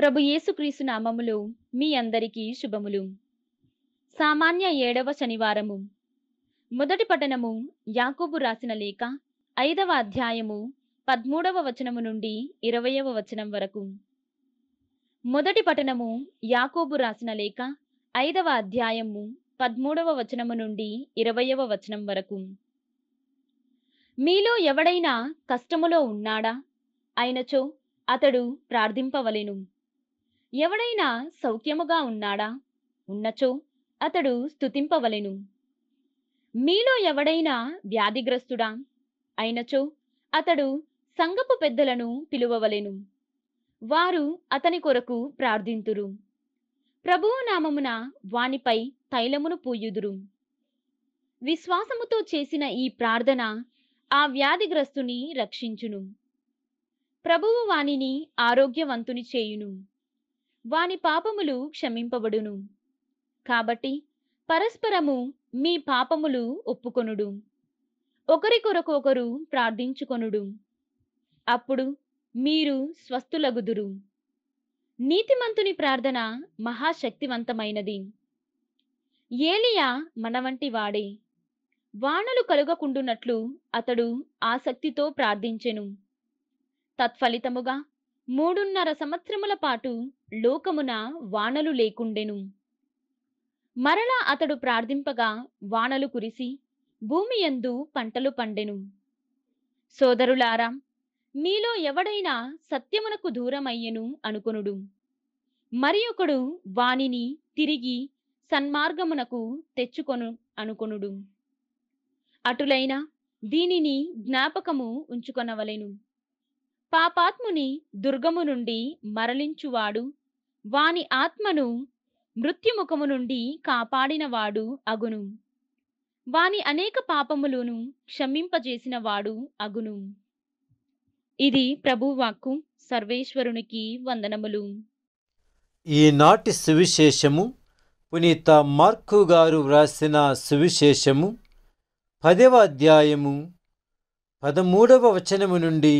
ప్రభు యేసుక్రీస్తు నామములు మీ అందరికీ శుభములు సామాన్య ఏడవ శనివారము మొదటి పఠనము యాకోబు రాసిన లేఖ ఐదవ అధ్యాయము పద్మూడవ వచనము నుండి ఇరవయవ వచనం వరకు మొదటి పఠనము యాకోబు రాసిన లేఖ ఐదవ అధ్యాయము పద్మూడవ వచనము నుండి ఇరవయవ వచనం వరకు మీలో ఎవడైనా కష్టములో ఉన్నాడా అయినచో అతడు ప్రార్థింపవలెను ఎవడైనా సౌఖ్యముగా ఉన్నాడా ఉన్నచో అతడు స్థుతింపవలెను మీలో ఎవడైనా వ్యాధిగ్రస్తుడా అయినచో అతడు సంగపు పెద్దలను పిలువవలెను వారు అతని కొరకు ప్రార్థింతురు ప్రభువు నామమున వానిపై తైలమును పూయుదురు విశ్వాసముతో చేసిన ఈ ప్రార్థన ఆ వ్యాధిగ్రస్తుని రక్షించును ప్రభువు వానిని ఆరోగ్యవంతుని చేయును వాని పాపములు క్షమింపబడును కాబట్టి పరస్పరము మీ పాపములు ఒప్పుకొనుడు ఒకరికొరకు ఒకరు ప్రార్థించుకొనుడు అప్పుడు మీరు స్వస్థులగుదురు నీతిమంతుని ప్రార్థన మహాశక్తివంతమైనది ఏలియా మన వంటి వాడే వానలు కలుగకుండునట్లు అతడు ఆసక్తితో ప్రార్థించెను తత్ఫలితముగా మూడున్నర సంవత్సరముల పాటు లోకమున వానలు లేకుండెను మరలా అతడు ప్రార్థింపగా వానలు కురిసి భూమి ఎందు పంటలు పండెను సోదరులారా మీలో ఎవడైనా సత్యమునకు దూరమయ్యను అనుకునుడు మరి ఒకడు వాణిని తిరిగి సన్మార్గమునకు తెచ్చుకొను అనుకునుడు అటులైన దీనిని జ్ఞాపకము ఉంచుకొనవలెను పాపాత్ముని దుర్గము నుండి మరలించువాడు వాని ఆత్మను మృత్యుముఖము నుండి కాపాడినవాడు అగును వాని అనేక పాపములను క్షమింపజేసిన వాడు అగును ఇది ప్రభువాక్కు సర్వేశ్వరునికి వందనములు ఈనాటి సువిశేషము పునీత మార్కు గారు వ్రాసిన సువిశేషము పదవ అధ్యాయము పదమూడవ వచనము నుండి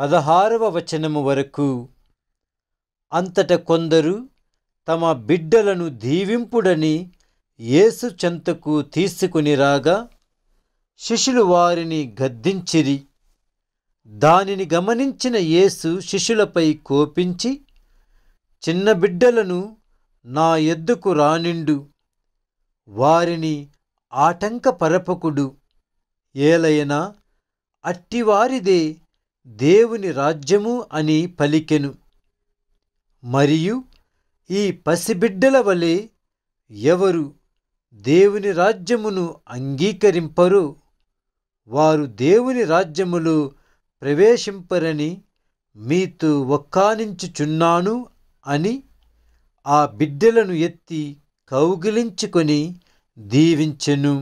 పదహారవ వచనము వరకు అంతట కొందరు తమ బిడ్డలను దీవింపుడని యేసు చెంతకు తీసుకుని రాగా శిష్యులు వారిని గద్దించిరి దానిని గమనించిన యేసు శిష్యులపై కోపించి చిన్న బిడ్డలను నా ఎద్దుకు రానిండు వారిని ఆటంకపరపకుడు ఏలైనా అట్టివారిదే దేవుని రాజ్యము అని పలికెను మరియు ఈ పసిబిడ్డల వలె ఎవరు దేవుని రాజ్యమును అంగీకరింపరు వారు దేవుని రాజ్యములు ప్రవేశింపరని మీతో ఒక్కానించుచున్నాను అని ఆ బిడ్డలను ఎత్తి కౌగిలించుకొని దీవించెను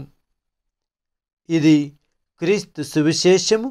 ఇది క్రీస్తు సువిశేషము